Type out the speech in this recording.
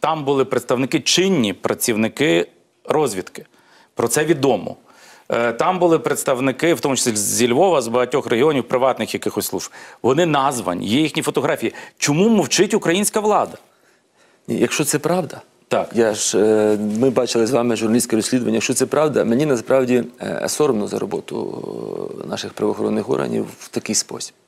Там були представники чинні працівники розвідки. Про це відомо. Е, там були представники, в тому числі зі Львова, з багатьох регіонів приватних якихось служб. Вони названі, є їхні фотографії. Чому мовчить українська влада? Якщо це правда, так я ж е, ми бачили з вами журналістське розслідування. Якщо це правда, мені насправді е, соромно за роботу наших правоохоронних органів в такий спосіб.